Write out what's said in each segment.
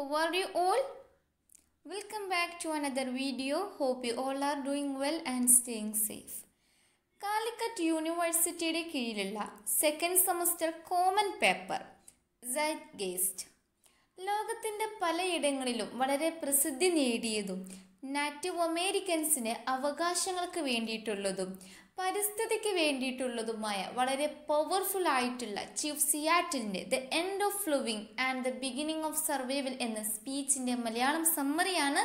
how are you all welcome back to another video hope you all are doing well and staying safe Calicut യൂണിവേഴ്സിറ്റിയുടെ കീഴിലുള്ള second semester common paper സൈറ്റ് ഗേസ്റ്റ് ലോകത്തിൻ്റെ പലയിടങ്ങളിലും വളരെ പ്രസിദ്ധി നേടിയതും നാറ്റീവ് അമേരിക്കൻസിന് അവകാശങ്ങൾക്ക് വേണ്ടിയിട്ടുള്ളതും പരിസ്ഥിതിക്ക് വേണ്ടിയിട്ടുള്ളതുമായ വളരെ പവർഫുൾ ആയിട്ടുള്ള ചീഫ് സിയാറ്റിൻ്റെ ദ എൻഡ് ഓഫ് ഫ്ലൂവിങ് and the beginning of survival എന്ന സ്പീച്ചിൻ്റെ മലയാളം സമ്മറിയാണ്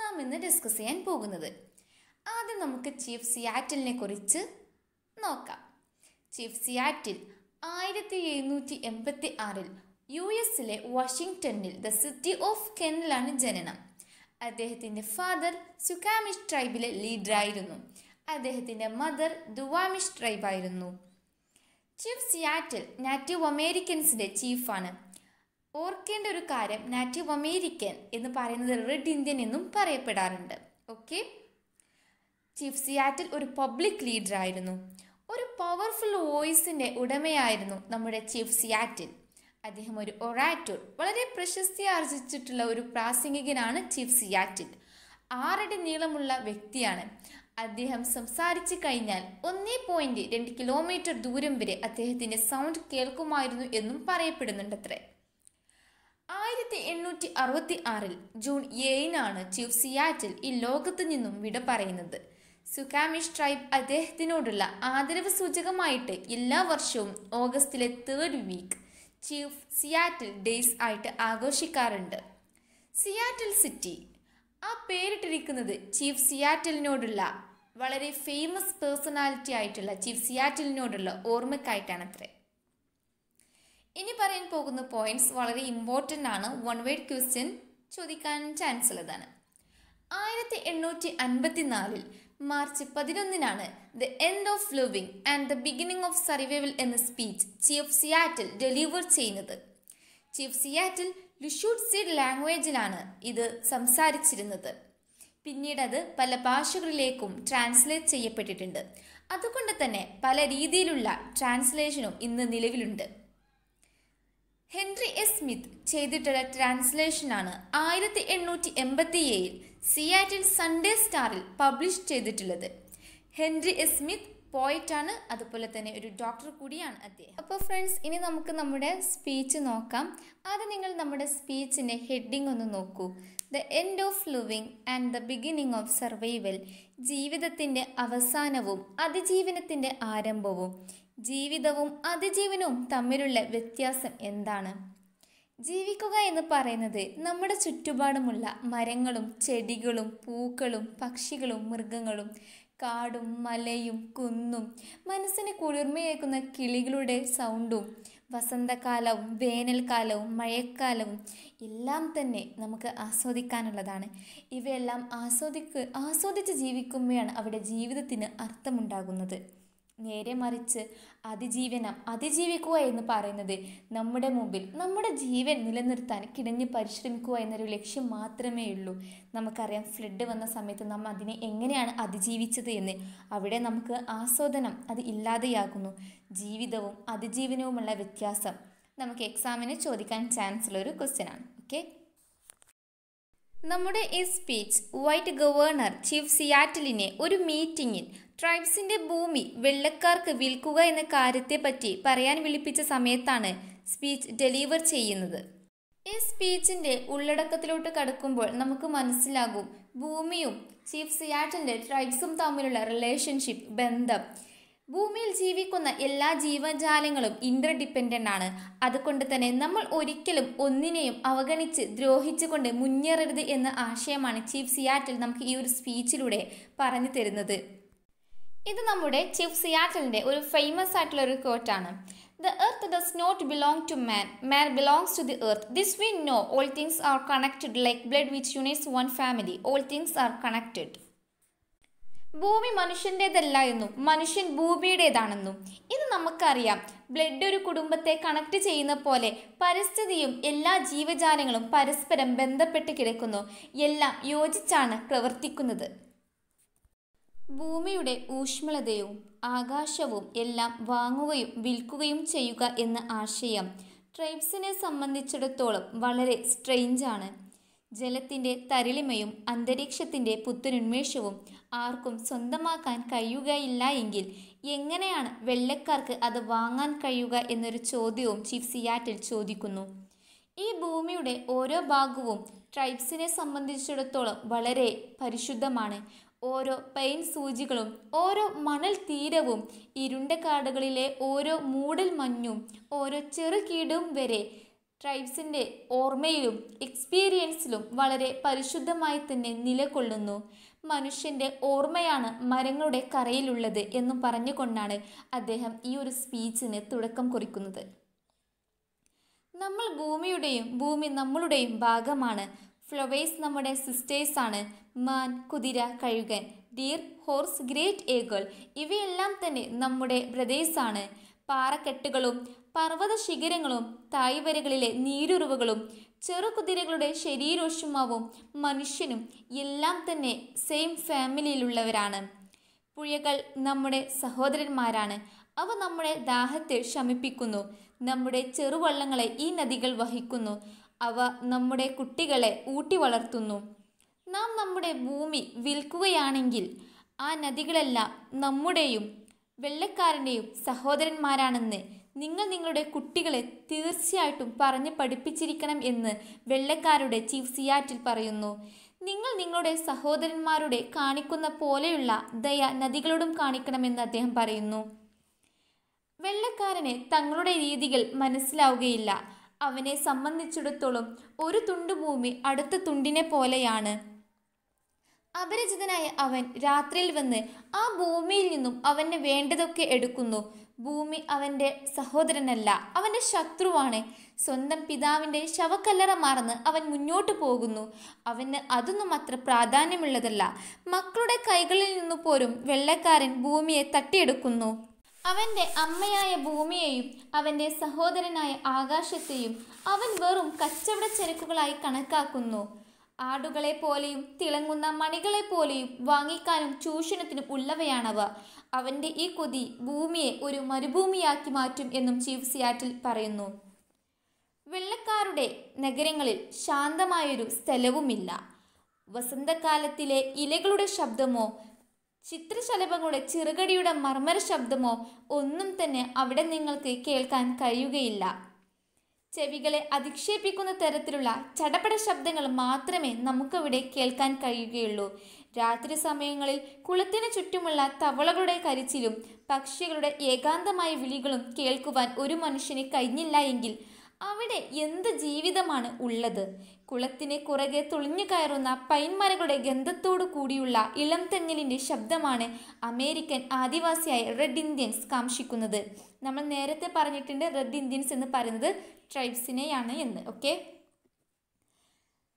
നാം ഇന്ന് ഡിസ്കസ് ചെയ്യാൻ പോകുന്നത് ആദ്യം നമുക്ക് ചീഫ് സിയാറ്റിലിനെ കുറിച്ച് നോക്കാം ചീഫ് സിയാറ്റിൽ ആയിരത്തി എഴുന്നൂറ്റി എൺപത്തി ആറിൽ യു എസിലെ വാഷിങ്ടണിൽ ദ സിറ്റി ഓഫ് കെനിലാണ് ജനനം അദ്ദേഹത്തിൻ്റെ ഫാദർ സുഖാമിഷ് ട്രൈബിലെ ലീഡറായിരുന്നു അദ്ദേഹത്തിൻ്റെ മദർ ദുവാമിഷ് ആയിരുന്നു ചീഫ് സിയാറ്റിൽ നാറ്റീവ് അമേരിക്കൻസിൻ്റെ ചീഫാണ് ഓർക്കേണ്ട ഒരു കാര്യം നാറ്റീവ് അമേരിക്കൻ എന്ന് പറയുന്നത് റെഡ് ഇന്ത്യൻ എന്നും പറയപ്പെടാറുണ്ട് ഓക്കെ ചീഫ് സിയാറ്റിൽ ഒരു പബ്ലിക് ലീഡർ ആയിരുന്നു ഒരു പവർഫുൾ വോയിസിൻ്റെ ഉടമയായിരുന്നു നമ്മുടെ ചീഫ് സിയാറ്റിൽ അദ്ദേഹം ഒരു ഒറാറ്റോർ വളരെ പ്രശസ്തി ആർജിച്ചിട്ടുള്ള ഒരു പ്രാസംഗികനാണ് ചീഫ് സിയാറ്റിൽ ആറടി നീളമുള്ള വ്യക്തിയാണ് അദ്ദേഹം സംസാരിച്ചു കഴിഞ്ഞാൽ ഒന്നേ പോയിന്റ് രണ്ട് കിലോമീറ്റർ ദൂരം വരെ അദ്ദേഹത്തിന്റെ സൗണ്ട് കേൾക്കുമായിരുന്നു എന്നും പറയപ്പെടുന്നുണ്ടത്രേ ആയിരത്തി എണ്ണൂറ്റി അറുപത്തി ആറിൽ ജൂൺ ഏഴിനാണ് ചീഫ് സിയാറ്റിൽ ഈ ലോകത്തു നിന്നും വിട പറയുന്നത് സുഖാമിഷ് ട്രൈബ് അദ്ദേഹത്തിനോടുള്ള ആദരവ് സൂചകമായിട്ട് എല്ലാ വർഷവും ഓഗസ്റ്റിലെ third week chief Seattle days ആയിട്ട് ആഘോഷിക്കാറുണ്ട് സിയാറ്റിൽ സിറ്റി ആ പേരിട്ടിരിക്കുന്നത് ചീഫ് സിയാറ്റലിനോടുള്ള വളരെ ഫേമസ് പേഴ്സണാലിറ്റി ആയിട്ടുള്ള ചീഫ് സിയാറ്റിലിനോടുള്ള ഓർമ്മക്കായിട്ടാണ് അത്ര ഇനി പറയാൻ പോകുന്ന പോയിന്റ്സ് വളരെ ഇമ്പോർട്ടൻ്റ് ആണ് വൺ വേഡ് ക്വസ്റ്റ്യൻ ചോദിക്കാൻ ചാൻസ് ഉള്ളതാണ് ആയിരത്തി എണ്ണൂറ്റി അൻപത്തിനാലിൽ മാർച്ച് പതിനൊന്നിനാണ് the end of living and the beginning of survival എന്ന സ്പീച്ച് ചീഫ് സിയാറ്റിൽ ഡെലിവർ ചെയ്യുന്നത് ചീഫ് സിയാറ്റിൽ ലുഷൂട്ട് സീഡ് ലാംഗ്വേജിലാണ് ഇത് സംസാരിച്ചിരുന്നത് പിന്നീട് അത് പല ഭാഷകളിലേക്കും ട്രാൻസ്ലേറ്റ് ചെയ്യപ്പെട്ടിട്ടുണ്ട് അതുകൊണ്ട് തന്നെ പല രീതിയിലുള്ള ട്രാൻസ്ലേഷനും ഇന്ന് നിലവിലുണ്ട് ഹെൻറി എസ് സ്മിത്ത് ചെയ്തിട്ടുള്ള ട്രാൻസ്ലേഷനാണ് ആയിരത്തി എണ്ണൂറ്റി എൺപത്തി ഏഴിൽ സിയാറ്റിൽ സൺഡേ സ്റ്റാറിൽ പബ്ലിഷ് ചെയ്തിട്ടുള്ളത് ഹെൻറി എസ് സ്മിത്ത് പോയിട്ടാണ് അതുപോലെ തന്നെ ഒരു ഡോക്ടർ കൂടിയാണ് അദ്ദേഹം അപ്പോൾ ഫ്രണ്ട്സ് ഇനി നമുക്ക് നമ്മുടെ സ്പീച്ച് നോക്കാം ആദ്യം നിങ്ങൾ നമ്മുടെ സ്പീച്ചിൻ്റെ ഹെഡിങ് ഒന്ന് നോക്കൂ the end of living and the beginning of survival ജീവിതത്തിൻ്റെ അവസാനവും അതിജീവനത്തിൻ്റെ ആരംഭവും ജീവിതവും അതിജീവനവും തമ്മിലുള്ള വ്യത്യാസം എന്താണ് ജീവിക്കുക എന്ന് പറയുന്നത് നമ്മുടെ ചുറ്റുപാടുമുള്ള മരങ്ങളും ചെടികളും പൂക്കളും പക്ഷികളും മൃഗങ്ങളും കാടും മലയും കുന്നും മനസ്സിന് കുളിർമയേക്കുന്ന കിളികളുടെ സൗണ്ടും വസന്തകാലവും വേനൽക്കാലവും മഴക്കാലവും എല്ലാം തന്നെ നമുക്ക് ആസ്വദിക്കാനുള്ളതാണ് ഇവയെല്ലാം ആസ്വദിക്ക് ആസ്വദിച്ച് ജീവിക്കുമ്പോഴാണ് അവിടെ ജീവിതത്തിന് അർത്ഥമുണ്ടാകുന്നത് നേരെ മറിച്ച് അതിജീവനം അതിജീവിക്കുക എന്ന് പറയുന്നത് നമ്മുടെ മുമ്പിൽ നമ്മുടെ ജീവൻ നിലനിർത്താൻ കിടഞ്ഞ് പരിശ്രമിക്കുക എന്നൊരു ലക്ഷ്യം മാത്രമേ ഉള്ളൂ നമുക്കറിയാം ഫ്ലഡ് വന്ന സമയത്ത് നാം അതിനെ എങ്ങനെയാണ് അതിജീവിച്ചത് എന്ന് അവിടെ നമുക്ക് ആസ്വാദനം അത് ഇല്ലാതെയാകുന്നു ജീവിതവും അതിജീവനവുമുള്ള വ്യത്യാസം നമുക്ക് എക്സാമിന് ചോദിക്കാൻ ചാൻസുള്ള ഒരു ആണ് ഓക്കെ നമ്മുടെ ഈ സ്പീച്ച് വൈറ്റ് ഗവർണർ ചീഫ് സിയാറ്റലിനെ ഒരു മീറ്റിംഗിൽ ട്രൈബ്സിന്റെ ഭൂമി വെള്ളക്കാർക്ക് വിൽക്കുക എന്ന കാര്യത്തെപ്പറ്റി പറയാൻ വിളിപ്പിച്ച സമയത്താണ് സ്പീച്ച് ഡെലിവർ ചെയ്യുന്നത് ഈ സ്പീച്ചിന്റെ ഉള്ളടക്കത്തിലോട്ട് കടക്കുമ്പോൾ നമുക്ക് മനസ്സിലാകും ഭൂമിയും ചീഫ് സിയാറ്റലിന്റെ ട്രൈബ്സും തമ്മിലുള്ള റിലേഷൻഷിപ്പ് ബന്ധം ഭൂമിയിൽ ജീവിക്കുന്ന എല്ലാ ജീവജാലങ്ങളും ഇൻ്റർ ഡിപ്പെൻഡൻ്റ് ആണ് അതുകൊണ്ട് തന്നെ നമ്മൾ ഒരിക്കലും ഒന്നിനെയും അവഗണിച്ച് ദ്രോഹിച്ചുകൊണ്ട് മുന്നേറരുത് എന്ന ആശയമാണ് ചീഫ് സിയാറ്റിൽ നമുക്ക് ഈ ഒരു സ്പീച്ചിലൂടെ പറഞ്ഞു തരുന്നത് ഇത് നമ്മുടെ ചീഫ് സിയാറ്റലിൻ്റെ ഒരു ഫേമസ് ആയിട്ടുള്ള ഒരു കോട്ടാണ് the earth does not belong to man man belongs to the earth this we know all things are connected like blood which unites one family all things are connected ഭൂമി മനുഷ്യൻ്റെതല്ല എന്നും മനുഷ്യൻ ഭൂമിയുടേതാണെന്നും ഇത് നമുക്കറിയാം ബ്ലഡ് ഒരു കുടുംബത്തെ കണക്ട് ചെയ്യുന്ന പോലെ പരിസ്ഥിതിയും എല്ലാ ജീവജാലങ്ങളും പരസ്പരം ബന്ധപ്പെട്ട് കിടക്കുന്നു എല്ലാം യോജിച്ചാണ് പ്രവർത്തിക്കുന്നത് ഭൂമിയുടെ ഊഷ്മളതയും ആകാശവും എല്ലാം വാങ്ങുകയും വിൽക്കുകയും ചെയ്യുക എന്ന ആശയം ട്രൈബ്സിനെ സംബന്ധിച്ചിടത്തോളം വളരെ സ്ട്രെയിഞ്ചാണ് ജലത്തിൻ്റെ തരളിമയും അന്തരീക്ഷത്തിൻ്റെ പുത്തനുന്മേഷവും ആർക്കും സ്വന്തമാക്കാൻ കഴിയുകയില്ല എങ്കിൽ എങ്ങനെയാണ് വെള്ളക്കാർക്ക് അത് വാങ്ങാൻ കഴിയുക എന്നൊരു ചോദ്യവും ചീഫ് സിയാറ്റിൽ ചോദിക്കുന്നു ഈ ഭൂമിയുടെ ഓരോ ഭാഗവും ട്രൈബ്സിനെ സംബന്ധിച്ചിടത്തോളം വളരെ പരിശുദ്ധമാണ് ഓരോ പെയിൻ സൂചികളും ഓരോ മണൽ തീരവും ഇരുണ്ട കാടുകളിലെ ഓരോ മൂടൽ മഞ്ഞും ഓരോ ചെറുകീടും വരെ ട്രൈബ്സിൻ്റെ ഓർമ്മയിലും എക്സ്പീരിയൻസിലും വളരെ പരിശുദ്ധമായി തന്നെ നിലകൊള്ളുന്നു മനുഷ്യൻ്റെ ഓർമ്മയാണ് മരങ്ങളുടെ കരയിലുള്ളത് എന്നും പറഞ്ഞുകൊണ്ടാണ് അദ്ദേഹം ഈ ഒരു സ്പീച്ചിന് തുടക്കം കുറിക്കുന്നത് നമ്മൾ ഭൂമിയുടെയും ഭൂമി നമ്മളുടെയും ഭാഗമാണ് ഫ്ലവേഴ്സ് നമ്മുടെ സിസ്റ്റേഴ്സാണ് മാൻ കുതിര കഴുകൻ ഡിയർ ഹോർസ് ഗ്രേറ്റ് ഏഗൾ ഇവയെല്ലാം തന്നെ നമ്മുടെ ബ്രദേഴ്സാണ് പാറക്കെട്ടുകളും പർവ്വത ശിഖരങ്ങളും തായ്വരകളിലെ നീരുറവുകളും ചെറുകുതിരകളുടെ ശരീരോഷ്മാവും മനുഷ്യനും എല്ലാം തന്നെ സെയിം ഫാമിലിയിലുള്ളവരാണ് പുഴകൾ നമ്മുടെ സഹോദരന്മാരാണ് അവ നമ്മുടെ ദാഹത്തെ ശമിപ്പിക്കുന്നു നമ്മുടെ ചെറുവള്ളങ്ങളെ ഈ നദികൾ വഹിക്കുന്നു അവ നമ്മുടെ കുട്ടികളെ ഊട്ടി വളർത്തുന്നു നാം നമ്മുടെ ഭൂമി വിൽക്കുകയാണെങ്കിൽ ആ നദികളെല്ലാം നമ്മുടെയും വെള്ളക്കാരൻ്റെയും സഹോദരന്മാരാണെന്ന് നിങ്ങൾ നിങ്ങളുടെ കുട്ടികളെ തീർച്ചയായിട്ടും പറഞ്ഞ് പഠിപ്പിച്ചിരിക്കണം എന്ന് വെള്ളക്കാരുടെ ചീഫ് സിയാറ്റിൽ പറയുന്നു നിങ്ങൾ നിങ്ങളുടെ സഹോദരന്മാരുടെ കാണിക്കുന്ന പോലെയുള്ള ദയ നദികളോടും കാണിക്കണമെന്ന് അദ്ദേഹം പറയുന്നു വെള്ളക്കാരന് തങ്ങളുടെ രീതികൾ മനസ്സിലാവുകയില്ല അവനെ സംബന്ധിച്ചിടത്തോളം ഒരു തുണ്ട് ഭൂമി അടുത്ത തുണ്ടിനെ പോലെയാണ് അപരിചിതനായ അവൻ രാത്രിയിൽ വന്ന് ആ ഭൂമിയിൽ നിന്നും അവന് വേണ്ടതൊക്കെ എടുക്കുന്നു ഭൂമി അവൻ്റെ സഹോദരനല്ല അവൻ്റെ ശത്രുവാണ് സ്വന്തം പിതാവിൻ്റെ ശവക്കല്ലറ മറന്ന് അവൻ മുന്നോട്ട് പോകുന്നു അവന് അതൊന്നും അത്ര പ്രാധാന്യമുള്ളതല്ല മക്കളുടെ കൈകളിൽ നിന്നു പോലും വെള്ളക്കാരൻ ഭൂമിയെ തട്ടിയെടുക്കുന്നു അവൻ്റെ അമ്മയായ ഭൂമിയെയും അവൻ്റെ സഹോദരനായ ആകാശത്തെയും അവൻ വെറും കച്ചവട ചരക്കുകളായി കണക്കാക്കുന്നു ആടുകളെ പോലെയും തിളങ്ങുന്ന മണികളെ പോലെയും വാങ്ങിക്കാനും ചൂഷണത്തിനും ഉള്ളവയാണവ അവന്റെ ഈ കൊതി ഭൂമിയെ ഒരു മരുഭൂമിയാക്കി മാറ്റും എന്നും ചീഫ് സിയാറ്റിൽ പറയുന്നു വെള്ളക്കാരുടെ നഗരങ്ങളിൽ ശാന്തമായൊരു സ്ഥലവുമില്ല വസന്തകാലത്തിലെ ഇലകളുടെ ശബ്ദമോ ചിത്രശലഭങ്ങളുടെ ചെറുകടിയുടെ മർമ്മര ശബ്ദമോ ഒന്നും തന്നെ അവിടെ നിങ്ങൾക്ക് കേൾക്കാൻ കഴിയുകയില്ല ചെവികളെ അധിക്ഷേപിക്കുന്ന തരത്തിലുള്ള ചടപട ശബ്ദങ്ങൾ മാത്രമേ നമുക്കവിടെ കേൾക്കാൻ കഴിയുകയുള്ളൂ രാത്രി സമയങ്ങളിൽ കുളത്തിന് ചുറ്റുമുള്ള തവളകളുടെ കരിച്ചിലും പക്ഷികളുടെ ഏകാന്തമായ വിളികളും കേൾക്കുവാൻ ഒരു മനുഷ്യന് കഴിഞ്ഞില്ല എങ്കിൽ അവിടെ എന്ത് ജീവിതമാണ് ഉള്ളത് കുളത്തിന് കുറകെ തുളിഞ്ഞു കയറുന്ന പൈൻമരകളുടെ ഗന്ധത്തോടു കൂടിയുള്ള ഇളം തെങ്ങലിൻ്റെ ശബ്ദമാണ് അമേരിക്കൻ ആദിവാസിയായ റെഡ് ഇന്ത്യൻസ് കാംക്ഷിക്കുന്നത് നമ്മൾ നേരത്തെ പറഞ്ഞിട്ടുണ്ട് റെഡ് ഇന്ത്യൻസ് എന്ന് പറയുന്നത് ട്രൈബ്സിനെയാണ് എന്ന് ഓക്കെ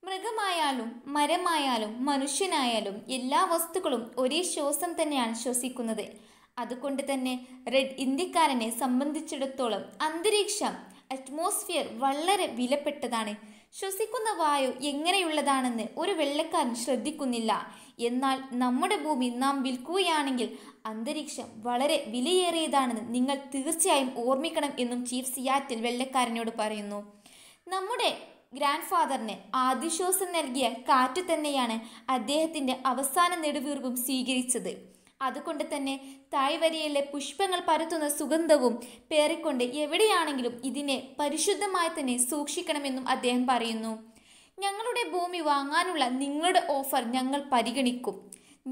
മൃഗമായാലും മരമായാലും മനുഷ്യനായാലും എല്ലാ വസ്തുക്കളും ഒരേ ശ്വാസം തന്നെയാണ് ശ്വസിക്കുന്നത് അതുകൊണ്ട് തന്നെ റെഡ് ഇന്ത്യക്കാരനെ സംബന്ധിച്ചിടത്തോളം അന്തരീക്ഷം അറ്റ്മോസ്ഫിയർ വളരെ വിലപ്പെട്ടതാണ് ശ്വസിക്കുന്ന വായു എങ്ങനെയുള്ളതാണെന്ന് ഒരു വെള്ളക്കാരൻ ശ്രദ്ധിക്കുന്നില്ല എന്നാൽ നമ്മുടെ ഭൂമി നാം വിൽക്കുകയാണെങ്കിൽ അന്തരീക്ഷം വളരെ വിലയേറിയതാണെന്ന് നിങ്ങൾ തീർച്ചയായും ഓർമ്മിക്കണം എന്നും ചീഫ് സിയാറ്റിൽ വെള്ളക്കാരനോട് പറയുന്നു നമ്മുടെ ഗ്രാൻഡ് ഫാദറിന് ആദിശ്വാസം നൽകിയ കാറ്റ് തന്നെയാണ് അദ്ദേഹത്തിൻ്റെ അവസാന നെടുവീർപ്പും സ്വീകരിച്ചത് അതുകൊണ്ട് തന്നെ തായ്വരയിലെ പുഷ്പങ്ങൾ പരത്തുന്ന സുഗന്ധവും പേറിക്കൊണ്ട് എവിടെയാണെങ്കിലും ഇതിനെ പരിശുദ്ധമായി തന്നെ സൂക്ഷിക്കണമെന്നും അദ്ദേഹം പറയുന്നു ഞങ്ങളുടെ ഭൂമി വാങ്ങാനുള്ള നിങ്ങളുടെ ഓഫർ ഞങ്ങൾ പരിഗണിക്കും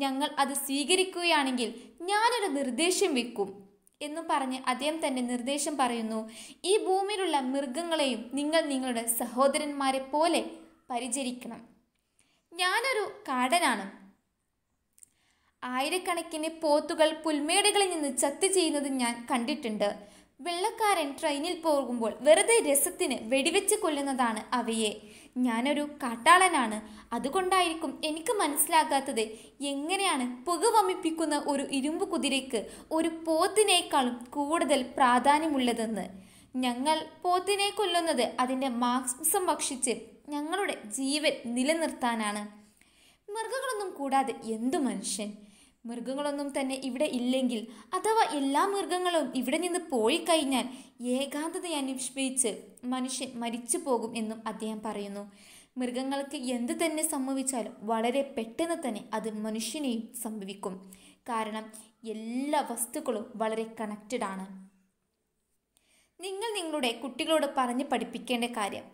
ഞങ്ങൾ അത് സ്വീകരിക്കുകയാണെങ്കിൽ ഞാനൊരു നിർദ്ദേശം വെക്കും എന്നു പറഞ്ഞ് അദ്ദേഹം തന്നെ നിർദ്ദേശം പറയുന്നു ഈ ഭൂമിയിലുള്ള മൃഗങ്ങളെയും നിങ്ങൾ നിങ്ങളുടെ സഹോദരന്മാരെ പോലെ പരിചരിക്കണം ഞാനൊരു കാടനാണ് ആയിരക്കണക്കിന് പോത്തുകൾ പുൽമേടുകളിൽ നിന്ന് ചത്തി ചെയ്യുന്നത് ഞാൻ കണ്ടിട്ടുണ്ട് വെള്ളക്കാരൻ ട്രെയിനിൽ പോകുമ്പോൾ വെറുതെ രസത്തിന് വെടിവെച്ച് കൊല്ലുന്നതാണ് അവയെ ഞാനൊരു കാട്ടാളനാണ് അതുകൊണ്ടായിരിക്കും എനിക്ക് മനസ്സിലാകാത്തത് എങ്ങനെയാണ് പുക വമിപ്പിക്കുന്ന ഒരു ഇരുമ്പ് കുതിരയ്ക്ക് ഒരു പോത്തിനേക്കാളും കൂടുതൽ പ്രാധാന്യമുള്ളതെന്ന് ഞങ്ങൾ പോത്തിനെ കൊല്ലുന്നത് അതിൻ്റെ മാംസം ഭക്ഷിച്ച് ഞങ്ങളുടെ ജീവൻ നിലനിർത്താനാണ് മൃഗങ്ങളൊന്നും കൂടാതെ എന്തു മനുഷ്യൻ മൃഗങ്ങളൊന്നും തന്നെ ഇവിടെ ഇല്ലെങ്കിൽ അഥവാ എല്ലാ മൃഗങ്ങളും ഇവിടെ നിന്ന് പോയി കഴിഞ്ഞാൽ ഏകാന്തത അനുഷ്ഠിച്ച് മനുഷ്യൻ മരിച്ചു പോകും എന്നും അദ്ദേഹം പറയുന്നു മൃഗങ്ങൾക്ക് എന്ത് തന്നെ സംഭവിച്ചാലും വളരെ പെട്ടെന്ന് തന്നെ അത് മനുഷ്യനെയും സംഭവിക്കും കാരണം എല്ലാ വസ്തുക്കളും വളരെ കണക്റ്റഡ് ആണ് നിങ്ങൾ നിങ്ങളുടെ കുട്ടികളോട് പറഞ്ഞ് പഠിപ്പിക്കേണ്ട കാര്യം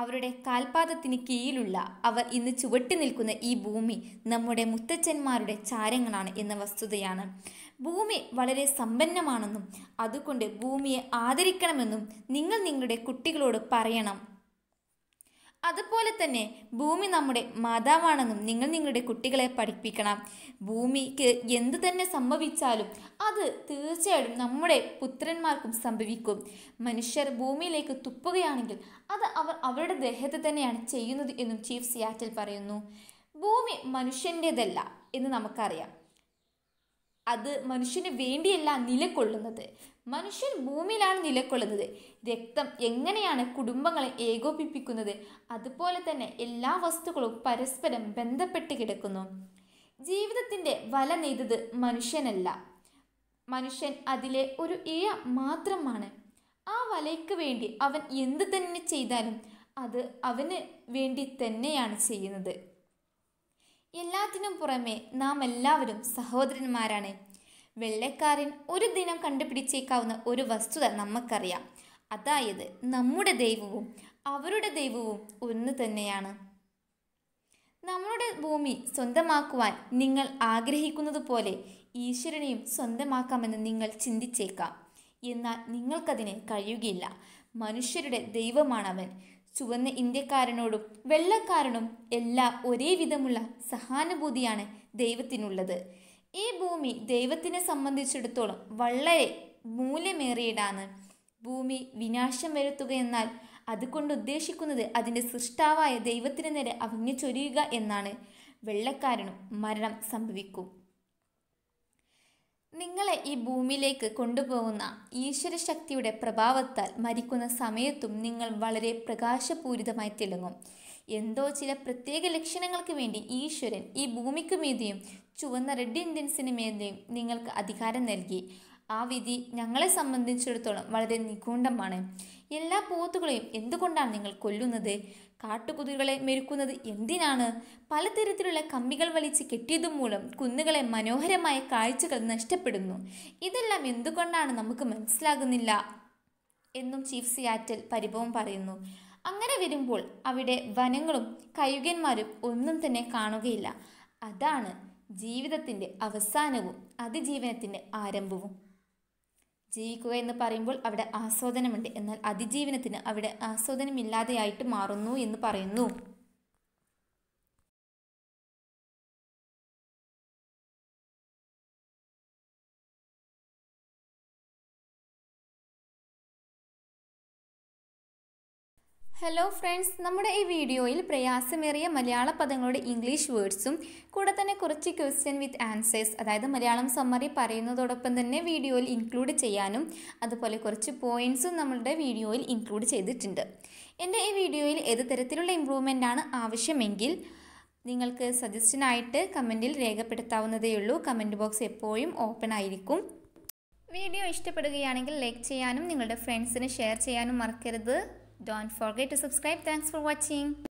അവരുടെ കാൽപാദത്തിന് കീഴിലുള്ള അവർ ഇന്ന് ചുവട്ടി നിൽക്കുന്ന ഈ ഭൂമി നമ്മുടെ മുത്തച്ഛന്മാരുടെ ചാരങ്ങളാണ് എന്ന വസ്തുതയാണ് ഭൂമി വളരെ സമ്പന്നമാണെന്നും അതുകൊണ്ട് ഭൂമിയെ ആദരിക്കണമെന്നും നിങ്ങൾ നിങ്ങളുടെ കുട്ടികളോട് പറയണം അതുപോലെ തന്നെ ഭൂമി നമ്മുടെ മാതാവാണെന്നും നിങ്ങൾ നിങ്ങളുടെ കുട്ടികളെ പഠിപ്പിക്കണം ഭൂമിക്ക് എന്തു തന്നെ സംഭവിച്ചാലും അത് തീർച്ചയായിട്ടും നമ്മുടെ പുത്രന്മാർക്കും സംഭവിക്കും മനുഷ്യർ ഭൂമിയിലേക്ക് തുപ്പുകയാണെങ്കിൽ അത് അവർ അവരുടെ ദേഹത്തെ തന്നെയാണ് ചെയ്യുന്നത് എന്നും ചീഫ് സിയാറ്റിൽ പറയുന്നു ഭൂമി മനുഷ്യൻ്റെതല്ല എന്ന് നമുക്കറിയാം അത് മനുഷ്യന് വേണ്ടിയല്ല നിലകൊള്ളുന്നത് മനുഷ്യൻ ഭൂമിയിലാണ് നിലകൊള്ളുന്നത് രക്തം എങ്ങനെയാണ് കുടുംബങ്ങളെ ഏകോപിപ്പിക്കുന്നത് അതുപോലെ തന്നെ എല്ലാ വസ്തുക്കളും പരസ്പരം ബന്ധപ്പെട്ട് കിടക്കുന്നു ജീവിതത്തിൻ്റെ വല നെയ്തത് മനുഷ്യനല്ല മനുഷ്യൻ അതിലെ ഒരു ഇഴ മാത്രമാണ് ആ വലയ്ക്ക് വേണ്ടി അവൻ എന്ത് തന്നെ ചെയ്താലും അത് അവന് വേണ്ടി തന്നെയാണ് ചെയ്യുന്നത് എല്ലാത്തിനും പുറമെ നാം എല്ലാവരും സഹോദരന്മാരാണ് വെള്ളക്കാരൻ ഒരു ദിനം കണ്ടുപിടിച്ചേക്കാവുന്ന ഒരു വസ്തുത നമുക്കറിയാം അതായത് നമ്മുടെ ദൈവവും അവരുടെ ദൈവവും ഒന്ന് തന്നെയാണ് നമ്മുടെ ഭൂമി സ്വന്തമാക്കുവാൻ നിങ്ങൾ ആഗ്രഹിക്കുന്നത് പോലെ ഈശ്വരനെയും സ്വന്തമാക്കാമെന്ന് നിങ്ങൾ ചിന്തിച്ചേക്കാം എന്നാൽ നിങ്ങൾക്കതിന് കഴിയുകയില്ല മനുഷ്യരുടെ ദൈവമാണവൻ ചുവന്ന ഇന്ത്യക്കാരനോടും വെള്ളക്കാരനും എല്ലാം ഒരേ വിധമുള്ള സഹാനുഭൂതിയാണ് ദൈവത്തിനുള്ളത് ഈ ഭൂമി ദൈവത്തിനെ സംബന്ധിച്ചിടത്തോളം വളരെ മൂല്യമേറിയതാണ് ഭൂമി വിനാശം വരുത്തുക എന്നാൽ അതുകൊണ്ട് ഉദ്ദേശിക്കുന്നത് അതിൻ്റെ സൃഷ്ടാവായ ദൈവത്തിന് നേരെ അവങ്ങിച്ചൊരിയുക എന്നാണ് വെള്ളക്കാരനും മരണം സംഭവിക്കും നിങ്ങളെ ഈ ഭൂമിയിലേക്ക് കൊണ്ടുപോകുന്ന ഈശ്വരശക്തിയുടെ പ്രഭാവത്താൽ മരിക്കുന്ന സമയത്തും നിങ്ങൾ വളരെ പ്രകാശപൂരിതമായി തിളങ്ങും എന്തോ ചില പ്രത്യേക ലക്ഷണങ്ങൾക്ക് വേണ്ടി ഈശ്വരൻ ഈ ഭൂമിക്ക് മീതിയും ചുവന്ന റെഡ് ഇന്ത്യൻസിന് മീതിയും നിങ്ങൾക്ക് അധികാരം നൽകി ആ വിധി ഞങ്ങളെ സംബന്ധിച്ചിടത്തോളം വളരെ നിഗൂഢമാണ് എല്ലാ പോത്തുകളെയും എന്തുകൊണ്ടാണ് നിങ്ങൾ കൊല്ലുന്നത് കാട്ടുകുതിരുകളെ മെരുക്കുന്നത് എന്തിനാണ് പലതരത്തിലുള്ള കമ്പികൾ വലിച്ച് കെട്ടിയതും മൂലം കുന്നുകളെ മനോഹരമായ കാഴ്ചകൾ നഷ്ടപ്പെടുന്നു ഇതെല്ലാം എന്തുകൊണ്ടാണ് നമുക്ക് മനസ്സിലാകുന്നില്ല എന്നും ചീഫ് സിയാറ്റൽ പരിഭവം പറയുന്നു അങ്ങനെ വരുമ്പോൾ അവിടെ വനങ്ങളും കയുകന്മാരും ഒന്നും തന്നെ കാണുകയില്ല അതാണ് ജീവിതത്തിൻ്റെ അവസാനവും അതിജീവനത്തിൻ്റെ ആരംഭവും ജീവിക്കുക എന്ന് പറയുമ്പോൾ അവിടെ ആസ്വാദനമുണ്ട് എന്നാൽ അതിജീവനത്തിന് അവിടെ ആസ്വാദനമില്ലാതെയായിട്ട് മാറുന്നു എന്ന് പറയുന്നു ഹലോ ഫ്രണ്ട്സ് നമ്മുടെ ഈ വീഡിയോയിൽ പ്രയാസമേറിയ മലയാള പദങ്ങളുടെ ഇംഗ്ലീഷ് വേർഡ്സും കൂടെ തന്നെ കുറച്ച് ക്വസ്റ്റ്യൻ വിത്ത് ആൻസേഴ്സ് അതായത് മലയാളം സമ്മറി പറയുന്നതോടൊപ്പം തന്നെ വീഡിയോയിൽ ഇൻക്ലൂഡ് ചെയ്യാനും അതുപോലെ കുറച്ച് പോയിൻസും നമ്മളുടെ വീഡിയോയിൽ ഇൻക്ലൂഡ് ചെയ്തിട്ടുണ്ട് എൻ്റെ ഈ വീഡിയോയിൽ ഏത് തരത്തിലുള്ള ഇമ്പ്രൂവ്മെൻ്റ് ആണ് ആവശ്യമെങ്കിൽ നിങ്ങൾക്ക് സജഷനായിട്ട് കമൻറ്റിൽ രേഖപ്പെടുത്താവുന്നതേയുള്ളൂ കമൻറ്റ് ബോക്സ് എപ്പോഴും ഓപ്പൺ ആയിരിക്കും വീഡിയോ ഇഷ്ടപ്പെടുകയാണെങ്കിൽ ലൈക്ക് ചെയ്യാനും നിങ്ങളുടെ ഫ്രണ്ട്സിന് ഷെയർ ചെയ്യാനും മറക്കരുത് Don't forget to subscribe. Thanks for watching.